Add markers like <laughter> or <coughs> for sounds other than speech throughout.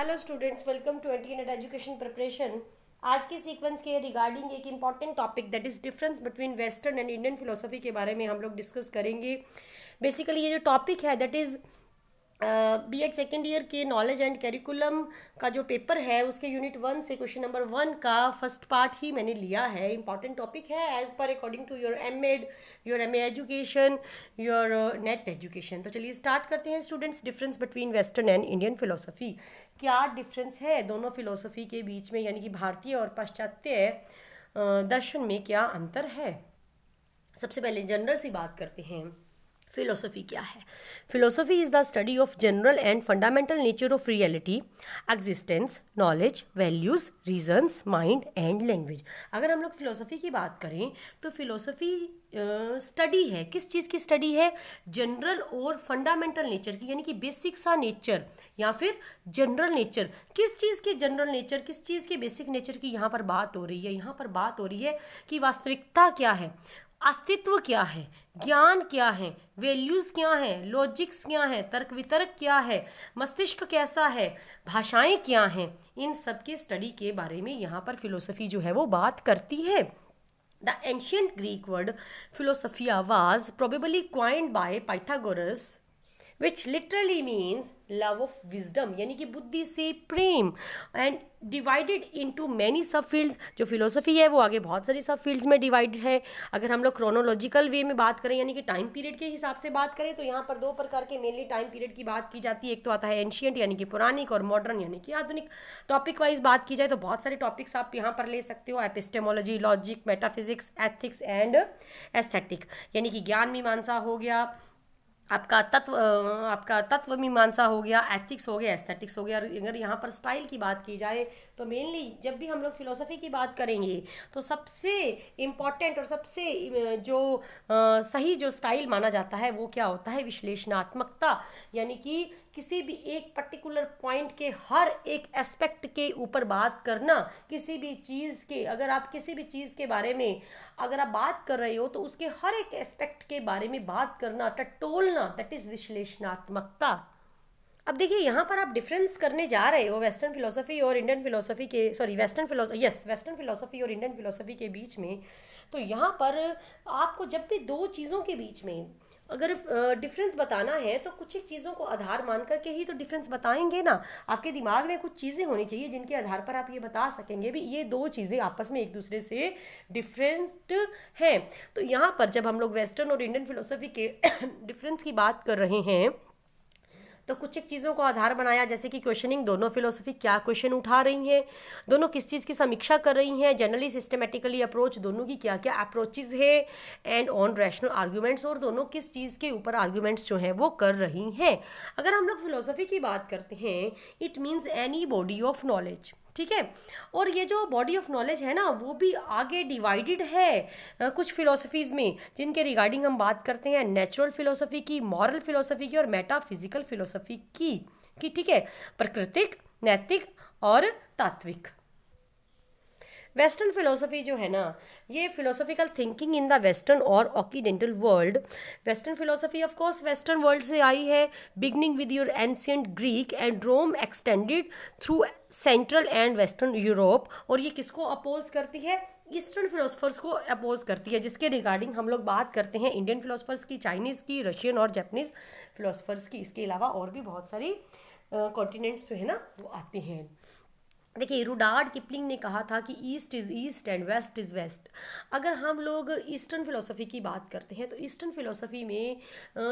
hello students welcome to AT and education preparation आज के sequence के रिगार्डिंग एक important topic that is difference between western and Indian philosophy के बारे में हम लोग डिस्कस करेंगे बेसिकली ये जो टॉपिक है that is B Ed second year के नॉलेज एंड करिकुलम का जो पेपर है उसके यूनिट वन से क्वेश्चन नंबर वन का फर्स्ट पार्ट ही मैंने लिया है इंपॉर्टेंट टॉपिक है as per according to your M Ed your M education your NET education तो चलिए स्टार्ट करते हैं students difference between western and Indian philosophy क्या डिफरेंस है दोनों फिलोसफी के बीच में यानी कि भारतीय और पाश्चात्य दर्शन में क्या अंतर है सबसे पहले जनरल सी बात करते हैं फिलोसफी क्या है philosophy is the study of general and fundamental nature of reality existence knowledge values reasons mind and language अगर हम लोग फिलोसफी की बात करें तो फिलोसफी स्टडी है किस चीज़ की स्टडी है जनरल और फंडामेंटल नेचर की यानी कि बेसिक सा नेचर या फिर जनरल नेचर किस चीज़ के जनरल नेचर किस चीज़ के बेसिक नेचर की यहाँ पर बात हो रही है यहाँ पर बात हो रही है कि वास्तविकता क्या है अस्तित्व क्या है ज्ञान क्या है वैल्यूज क्या है लॉजिक्स क्या है तर्क वितर्क क्या है मस्तिष्क कैसा है भाषाएं क्या हैं इन सब के स्टडी के बारे में यहाँ पर फिलोसफी जो है वो बात करती है the ancient Greek word philosophia was probably coined by Pythagoras which literally means love of wisdom यानी कि बुद्धि से प्रेम and divided into many subfields जो फिलोसफी है वो आगे बहुत सारी सब फील्ड्स में डिवाइड है अगर हम लोग क्रोनोलॉजिकल वे में बात करें यानी कि टाइम पीरियड के हिसाब से बात करें तो यहाँ पर दो प्रकार के मेनली टाइम पीरियड की बात की जाती है एक तो आता है एंशियंट यानी कि पुरानिक और मॉडर्न यानी कि आधुनिक टॉपिक वाइज बात की जाए तो बहुत सारे टॉपिक्स आप यहाँ पर ले सकते हो epistemology logic metaphysics ethics and aesthetic यानी कि ज्ञान मीमांसा हो गया आपका तत्व आपका तत्व मीमांसा हो गया एथिक्स हो गया एस्थेटिक्स हो गया और अगर यहाँ पर स्टाइल की बात की जाए तो मेनली जब भी हम लोग फिलोसफी की बात करेंगे तो सबसे इम्पॉर्टेंट और सबसे जो सही जो स्टाइल माना जाता है वो क्या होता है विश्लेषणात्मकता यानी कि किसी भी एक पर्टिकुलर पॉइंट के हर एक एस्पेक्ट के ऊपर बात करना किसी भी चीज़ के अगर आप किसी भी चीज़ के बारे में अगर आप बात कर रहे हो तो उसके हर एक एस्पेक्ट के बारे में बात करना टटोलना विश्लेषणा दैट इज विश्लेषणात्मकता अब देखिए यहाँ पर आप डिफरेंस करने जा रहे हो वेस्टर्न फिलोसफी और इंडियन फिलोसफी के sorry western philosophy yes western philosophy और इंडियन फिलोसफी के बीच में तो यहाँ पर आपको जब भी दो चीज़ों के बीच में अगर डिफरेंस बताना है तो कुछ एक चीज़ों को आधार मान करके ही तो डिफरेंस बताएंगे ना आपके दिमाग में कुछ चीज़ें होनी चाहिए जिनके आधार पर आप ये बता सकेंगे भी ये दो चीज़ें आपस में एक दूसरे से डिफरेंट हैं तो यहाँ पर जब हम लोग वेस्टर्न और इंडियन फिलोसफी के डिफरेंस <coughs> की बात कर रहे हैं तो कुछ एक चीज़ों को आधार बनाया जैसे कि क्वेश्चनिंग दोनों फिलोसफी क्या क्वेश्चन उठा रही हैं दोनों किस चीज़ की समीक्षा कर रही हैं जनरली सिस्टमेटिकली अप्रोच दोनों की क्या क्या अप्रोचेज है एंड ऑन रैशनल आर्ग्यूमेंट्स और दोनों किस चीज़ के ऊपर आर्ग्यूमेंट्स जो हैं वो कर रही हैं अगर हम लोग फिलोसफी की बात करते हैं it means any body of knowledge ठीक है और ये जो बॉडी ऑफ नॉलेज है ना वो भी आगे डिवाइडेड है कुछ फिलोसफीज़ में जिनके रिगार्डिंग हम बात करते हैं नेचुरल फिलोसफी की मॉरल फिलोसफी की और मेटाफिजिकल फिलोसफी की कि ठीक है प्राकृतिक नैतिक और तात्विक वेस्टर्न फिलोसफी जो है ना ये philosophical thinking in the western और occidental world western philosophy of course western world से आई है beginning with your ancient Greek and Rome extended through central and western Europe और ये किसको अपोज करती है ईस्टर्न फिलोसफर्स को अपोज करती है जिसके रिगार्डिंग हम लोग बात करते हैं इंडियन फिलोसफर्स की चाइनीज़ की रशियन और जैपनीज़ फिलोसफर्स की इसके अलावा और भी बहुत सारी कॉन्टिनेंट्स जो है ना वो आते हैं देखिए रुडार्ड किपलिंग ने कहा था कि east is east and west is west अगर हम लोग ईस्टर्न फिलोसफी की बात करते हैं तो ईस्टर्न फिलोसफी में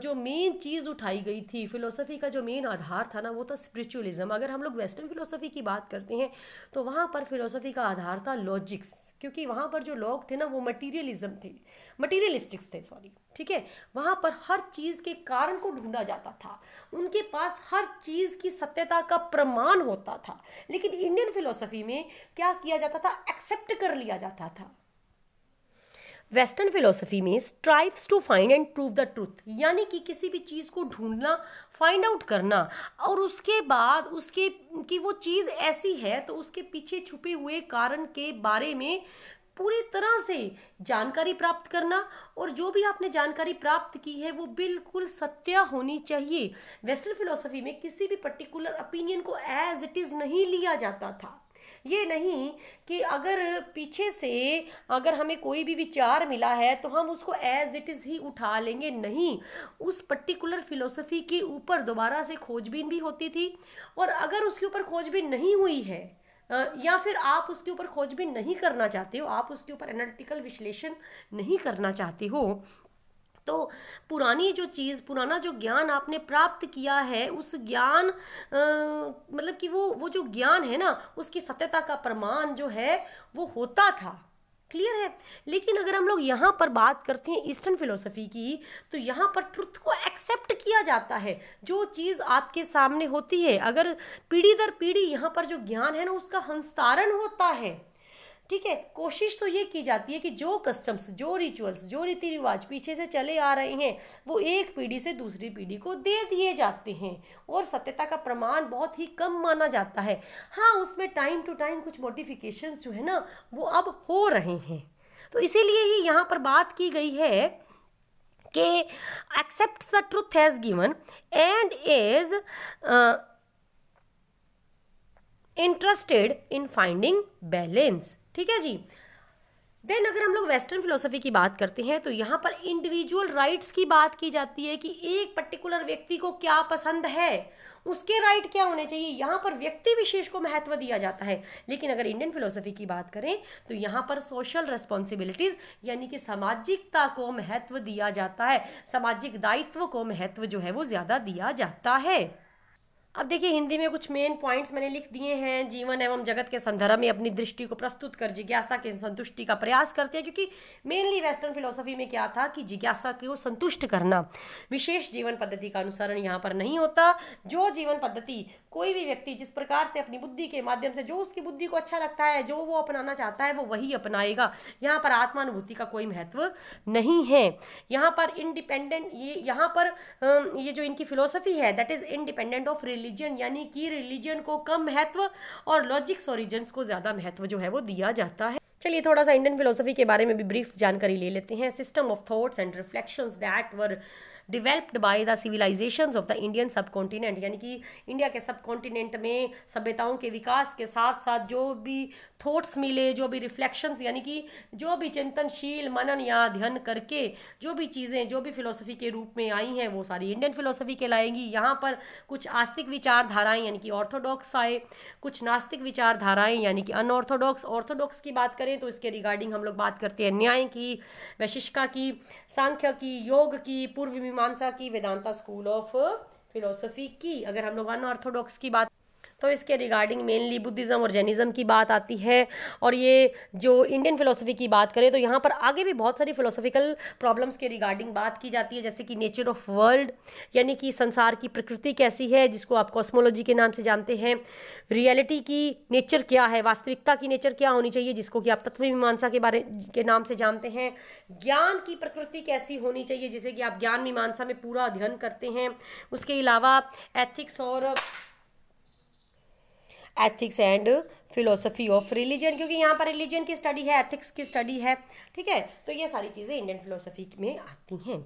जो मेन चीज़ उठाई गई थी फिलोसफी का जो मेन आधार था ना वो था स्पिरिचुअलिज्म अगर हम लोग वेस्टर्न फिलोसफी की बात करते हैं तो वहाँ पर फिलोसफी का आधार था लॉजिक्स क्योंकि वहाँ पर जो लोग थे ना वो मटीरियलिज्म थे मटीरियलिस्टिक्स थे सॉरी ठीक है वहाँ पर हर चीज़ के कारण को ढूंढा जाता था उनके पास हर चीज़ की सत्यता का प्रमाण होता था लेकिन इंडियन फिलोसफी में क्या किया जाता था एक्सेप्ट कर लिया जाता था वेस्टर्न फिलोसफी में strives to find and prove the truth यानी कि किसी भी चीज़ को ढूंढना फाइंड आउट करना और उसके बाद उसके कि वो चीज़ ऐसी है तो उसके पीछे छुपे हुए कारण के बारे में पूरी तरह से जानकारी प्राप्त करना और जो भी आपने जानकारी प्राप्त की है वो बिल्कुल सत्य होनी चाहिए वेस्टर्न फिलोसफी में किसी भी पर्टिकुलर ओपिनियन को एज इट इज़ नहीं लिया जाता था ये नहीं कि अगर पीछे से अगर हमें कोई भी विचार मिला है तो हम उसको एज इट इज़ ही उठा लेंगे नहीं उस पर्टिकुलर फिलोसफी के ऊपर दोबारा से खोजबीन भी होती थी और अगर उसके ऊपर खोजबीन नहीं हुई है या फिर आप उसके ऊपर खोजबीन नहीं करना चाहते हो आप उसके ऊपर एनालिटिकल विश्लेषण नहीं करना चाहते हो तो पुरानी जो चीज़ पुराना जो ज्ञान आपने प्राप्त किया है उस ज्ञान मतलब कि वो वो जो ज्ञान है ना उसकी सत्यता का प्रमाण जो है वो होता था क्लियर है लेकिन अगर हम लोग यहाँ पर बात करते हैं ईस्टर्न फिलोसफी की तो यहाँ पर ट्रुथ को एक्सेप्ट किया जाता है जो चीज़ आपके सामने होती है अगर पीढ़ी दर पीढ़ी यहाँ पर जो ज्ञान है ना उसका हंस्तारण होता है ठीक है कोशिश तो ये की जाती है कि जो कस्टम्स जो रिचुअल्स जो रीति रिवाज पीछे से चले आ रहे हैं वो एक पीढ़ी से दूसरी पीढ़ी को दे दिए जाते हैं और सत्यता का प्रमाण बहुत ही कम माना जाता है हाँ उसमें टाइम टू टाइम कुछ मोडिफिकेशन जो है ना वो अब हो रहे हैं तो इसीलिए ही यहाँ पर बात की गई है कि accept the truth has given and is interested in finding balance ठीक है जी देन अगर हम लोग वेस्टर्न फिलोसफी की बात करते हैं तो यहाँ पर इंडिविजुअल राइट्स की बात की जाती है कि एक पर्टिकुलर व्यक्ति को क्या पसंद है उसके राइट क्या होने चाहिए यहाँ पर व्यक्ति विशेष को महत्व दिया जाता है लेकिन अगर इंडियन फिलोसफी की बात करें तो यहाँ पर सोशल रेस्पॉन्सिबिलिटीज यानी कि सामाजिकता को महत्व दिया जाता है सामाजिक दायित्व को महत्व जो है वो ज़्यादा दिया जाता है अब देखिए हिंदी में कुछ मेन पॉइंट्स मैंने लिख दिए हैं जीवन एवं जगत के संदर्भ में अपनी दृष्टि को प्रस्तुत कर जिज्ञासा के संतुष्टि का प्रयास करते हैं क्योंकि मेनली वेस्टर्न फिलोसफी में क्या था कि जिज्ञासा को संतुष्ट करना विशेष जीवन पद्धति का अनुसरण यहाँ पर नहीं होता जो जीवन पद्धति कोई भी व्यक्ति जिस प्रकार से अपनी बुद्धि के माध्यम से जो उसकी बुद्धि को अच्छा लगता है जो वो अपनाना चाहता है वो वही अपनाएगा यहाँ पर आत्मानुभूति का कोई महत्व नहीं है यहाँ पर इंडिपेंडेंट ये यहाँ पर ये जो इनकी फिलोसफी है that is independent of religion यानी कि रिलीजन को कम महत्व और लॉजिक्स और रीजन्स को ज़्यादा महत्व जो है वो दिया जाता है चलिए थोड़ा सा इंडियन फिलोसफी के बारे में भी ब्रीफ जानकारी ले लेते हैं system of thoughts and reflections that were developed by the civilisations of the Indian subcontinent यानी कि इंडिया के सब कॉन्टिनेंट में सभ्यताओं के विकास के साथ साथ जो भी थॉट्स मिले जो भी रिफ्लेक्शंस यानी कि जो भी चिंतनशील मनन या अध्ययन करके जो भी चीज़ें जो भी फिलोसफी के रूप में आई हैं वो सारी इंडियन फिलोसफी के लाएंगी यहाँ पर कुछ आस्तिक विचारधाराएं यानी कि ऑर्थोडॉक्स आए कुछ नास्तिक विचारधाराएं यानी कि अनऑर्थोडॉक्स ऑर्थोडॉक्स की बात करें तो इसके रिगार्डिंग हम लोग बात करते हैं न्याय की वैशिष्का की सांख्य की योग की पूर्व मानसा की वेदांता स्कूल ऑफ फिलोसफी की अगर हम लोग अनऑर्थोडॉक्स की बात तो इसके रिगार्डिंग मेनली बुद्धिज़्म और जैनिज़्म की बात आती है और ये जो इंडियन फ़िलोसफी की बात करें तो यहाँ पर आगे भी बहुत सारी फ़िलोसफिकल प्रॉब्लम्स के रिगार्डिंग बात की जाती है जैसे कि नेचर ऑफ वर्ल्ड यानी कि संसार की प्रकृति कैसी है जिसको आप कॉस्मोलॉजी के नाम से जानते हैं रियलिटी की नेचर क्या है वास्तविकता की नेचर क्या होनी चाहिए जिसको कि आप तत्व मीमांसा के बारे के नाम से जानते हैं ज्ञान की प्रकृति कैसी होनी चाहिए जिसे कि आप ज्ञान मीमांसा में पूरा अध्ययन करते हैं उसके अलावा एथिक्स और ethics and philosophy of religion क्योंकि यहाँ पर रिलीजन की स्टडी है एथिक्स की स्टडी है ठीक है तो ये सारी चीज़ें इंडियन फिलोसफी में आती हैं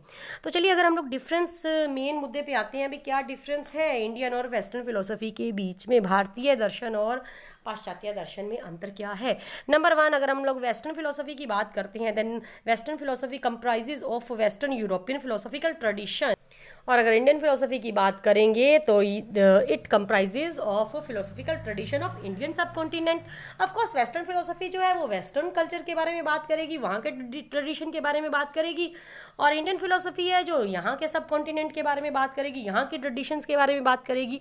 तो चलिए अगर हम लोग डिफरेंस मेन मुद्दे पे आते हैं अभी क्या डिफरेंस है इंडियन और वेस्टर्न फिलोसफी के बीच में भारतीय दर्शन और पाश्चात्य दर्शन में अंतर क्या है नंबर वन अगर हम लोग वेस्टर्न फिलोसफी की बात करते हैं then western philosophy comprises of western European philosophical tradition और अगर इंडियन फिलोसफी की बात करेंगे तो it comprises of philosophical tradition of Indian subcontinent of course western philosophy जो है वो वेस्टर्न कल्चर के बारे में बात करेगी वहाँ के ट्रेडिशन के बारे में बात करेगी और इंडियन फिलोसफी है जो यहाँ के सब कॉन्टिनेंट के बारे में बात करेगी यहाँ के ट्रेडिशन के बारे में बात करेगी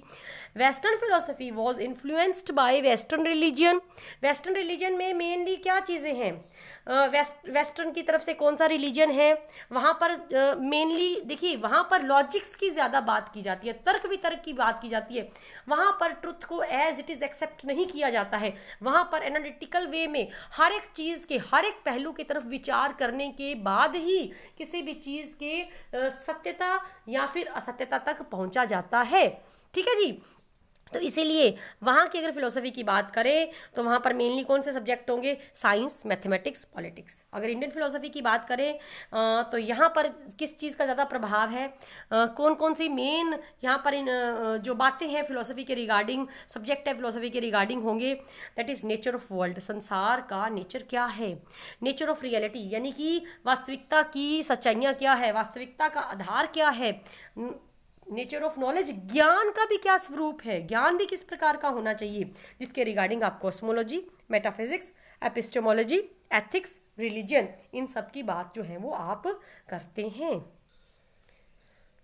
western philosophy was influenced by western religion western religion में मेनली क्या चीज़ें हैं वेस्टर्न की तरफ से कौन सा रिलीजन है वहाँ पर मेनली देखिए वहाँ पर लॉजिक्स की ज़्यादा बात की जाती है तर्क वितर्क की बात की जाती है वहां पर ट्रुथ को एज इट इज़ एक्सेप्ट नहीं किया जाता है वहां पर एनालिटिकल वे में हर एक चीज़ के हर एक पहलू की तरफ विचार करने के बाद ही किसी भी चीज़ के सत्यता या फिर असत्यता तक पहुंचा जाता है ठीक है जी तो इसीलिए वहाँ की अगर फिलोसफी की बात करें तो वहाँ पर मेनली कौन से सब्जेक्ट होंगे साइंस मैथमेटिक्स पॉलिटिक्स अगर इंडियन फिलोसफी की बात करें तो यहाँ पर किस चीज़ का ज़्यादा प्रभाव है कौन कौन सी मेन यहाँ पर इन जो बातें हैं फिलोसफी के रिगार्डिंग सब्जेक्ट है फिलोसफी के रिगार्डिंग होंगे that is nature of world संसार का नेचर क्या है नेचर ऑफ रियलिटी यानी कि वास्तविकता की सच्चाइयाँ क्या है वास्तविकता का आधार क्या है नेचर ऑफ नॉलेज ज्ञान का भी क्या स्वरूप है ज्ञान भी किस प्रकार का होना चाहिए जिसके रिगार्डिंग आप cosmology metaphysics epistemology ethics religion इन सब की बात जो है वो आप करते हैं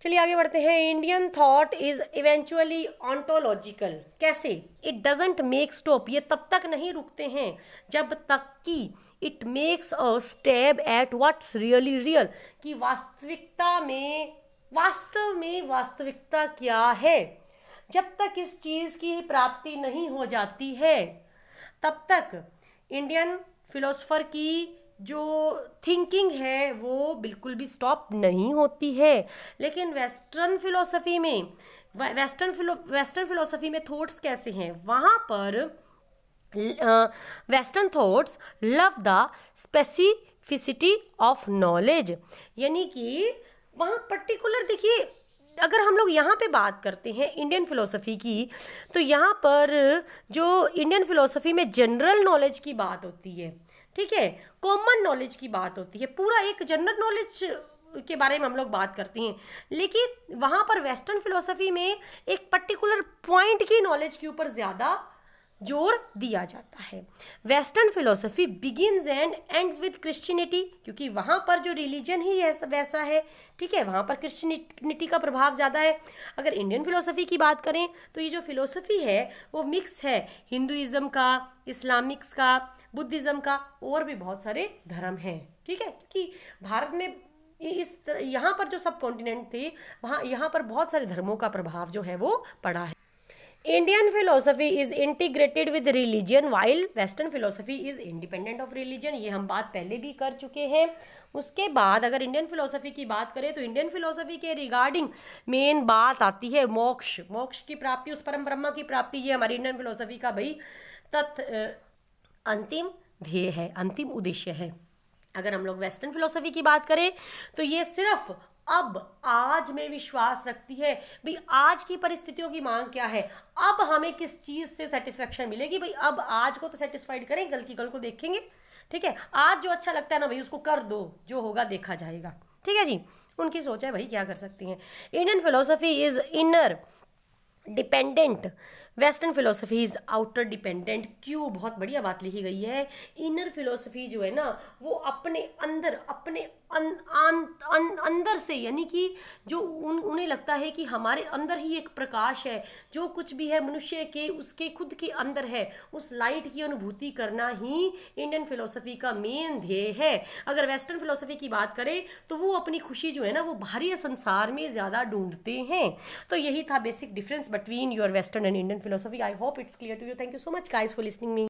चलिए आगे बढ़ते हैं Indian thought is eventually ontological कैसे इट डजेंट मेक स्टॉप ये तब तक नहीं रुकते हैं जब तक कि it makes a stab at what's really real कि वास्तविकता में वास्तव में वास्तविकता क्या है जब तक इस चीज़ की प्राप्ति नहीं हो जाती है तब तक इंडियन फिलोसफर की जो थिंकिंग है वो बिल्कुल भी स्टॉप नहीं होती है लेकिन वेस्टर्न फिलोसफी में वेस्टर्न फिलो वेस्टर्न फिलोसफी में थॉट्स कैसे हैं वहाँ पर western thoughts love the specificity of knowledge यानी कि वहाँ पर्टिकुलर देखिए अगर हम लोग यहाँ पे बात करते हैं इंडियन फ़िलोसफ़ी की तो यहाँ पर जो इंडियन फ़िलोसफ़ी में जनरल नॉलेज की बात होती है ठीक है कॉमन नॉलेज की बात होती है पूरा एक जनरल नॉलेज के बारे में हम लोग बात करते हैं लेकिन वहाँ पर वेस्टर्न फ़िलोसफ़ी में एक पर्टिकुलर पॉइंट की नॉलेज के ऊपर ज़्यादा जोर दिया जाता है western philosophy begins and ends with Christianity क्योंकि वहाँ पर जो रिलीजन ही वैसा है ठीक है वहाँ पर क्रिश्चियनिटी का प्रभाव ज़्यादा है अगर इंडियन फिलोसफी की बात करें तो ये जो फिलोसफी है वो मिक्स है हिंदुइज्म का इस्लामिक्स का बुद्धिज़्म का और भी बहुत सारे धर्म हैं ठीक है क्योंकि भारत में इस तरह यहाँ पर जो सब कॉन्टिनेंट थे वहाँ यहाँ पर बहुत सारे धर्मों का प्रभाव जो है वो पड़ा है Indian philosophy is integrated with religion while western philosophy is independent of religion ये हम बात पहले भी कर चुके हैं उसके बाद अगर इंडियन फिलोसफी की बात करें तो इंडियन फिलोसफी के रिगार्डिंग मेन बात आती है मोक्ष मोक्ष की प्राप्ति उस परम ब्रह्मा की प्राप्ति ये हमारी इंडियन फिलोसफी का भाई तथ्य अंतिम ध्येय है अंतिम उद्देश्य है अगर हम लोग वेस्टर्न फिलोसफी की बात करें तो ये सिर्फ अब आज में विश्वास रखती है भाई आज की परिस्थितियों की मांग क्या है अब हमें किस चीज़ से सेटिस्फेक्शन मिलेगी भाई अब आज को तो सेटिस्फाइड करें कल की कल को देखेंगे ठीक है आज जो अच्छा लगता है ना भाई उसको कर दो जो होगा देखा जाएगा ठीक है जी उनकी सोच है भाई क्या कर सकती हैं Indian philosophy is inner dependent western philosophy is outer dependent क्यों बहुत बढ़िया बात लिखी गई है इनर फिलोसफी जो है ना वो अपने अंदर अपने अन, अं, अन, अं, अं, अंदर से यानी कि जो उन उन्हें लगता है कि हमारे अंदर ही एक प्रकाश है जो कुछ भी है मनुष्य के उसके खुद के अंदर है उस लाइट की अनुभूति करना ही इंडियन फिलोसफी का मेन ध्येय है अगर वेस्टर्न फिलोसफी की बात करें तो वो अपनी खुशी जो है ना वो भारी संसार में ज़्यादा ढूंढते हैं तो यही था basic difference between your western and Indian philosophy i hope it's clear to you thank you so much guys for listening me